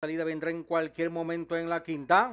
salida vendrá en cualquier momento en la quinta.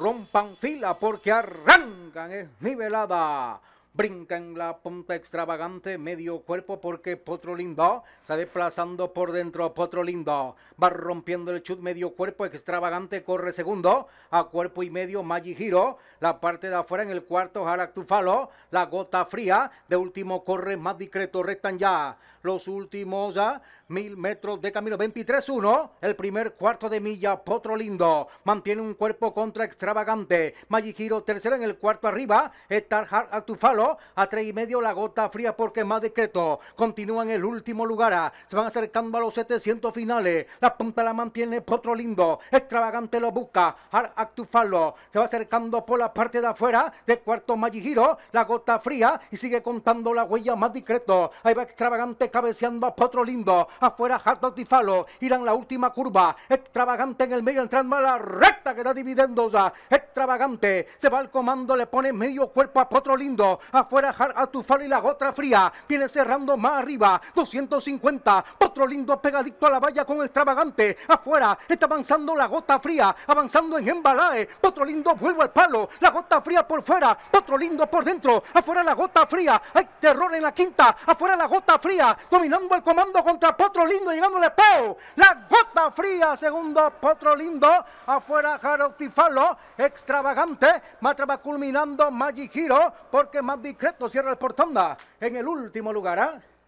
Rompan fila porque arrancan, es nivelada. Brinca en la punta extravagante, medio cuerpo porque Potro Lindo se desplazando por dentro. Potro Lindo va rompiendo el chut, medio cuerpo extravagante, corre segundo a cuerpo y medio. Maggi Giro, la parte de afuera en el cuarto, tu Tufalo, la gota fría. De último corre más discreto, restan ya los últimos a mil metros de camino. 23-1, el primer cuarto de milla, Potro Lindo. Mantiene un cuerpo contra extravagante. Hiro, tercero en el cuarto arriba. ...está Hard Actufalo... a tres y medio la gota fría porque más decreto. Continúa en el último lugar. Se van acercando a los 700 finales. La punta la mantiene Potro Lindo. Extravagante lo busca. Hard Actufalo... se va acercando por la parte de afuera de cuarto Hiro. La gota fría y sigue contando la huella más discreto. Ahí va extravagante cabeceando a Potro Lindo, afuera y Tifalo, irán la última curva, extravagante en el medio entrando a la recta que da ya... extravagante, se va al comando, le pone medio cuerpo a Potro Lindo, afuera tu Tifalo y la gota fría, viene cerrando más arriba, 250, Potro Lindo pegadito a la valla con extravagante, afuera, está avanzando la gota fría, avanzando en embalaje, Potro Lindo vuelve al palo, la gota fría por fuera, Potro Lindo por dentro, afuera la gota fría, hay terror en la quinta, afuera la gota fría, dominando el comando contra Potro Lindo, llegándole Pau, la gota fría, segundo Potro Lindo, afuera Jarotifalo. Extravagante. extravagante, va culminando Maggi Giro, porque más discreto cierra el portonda en el último lugar. ¿ah?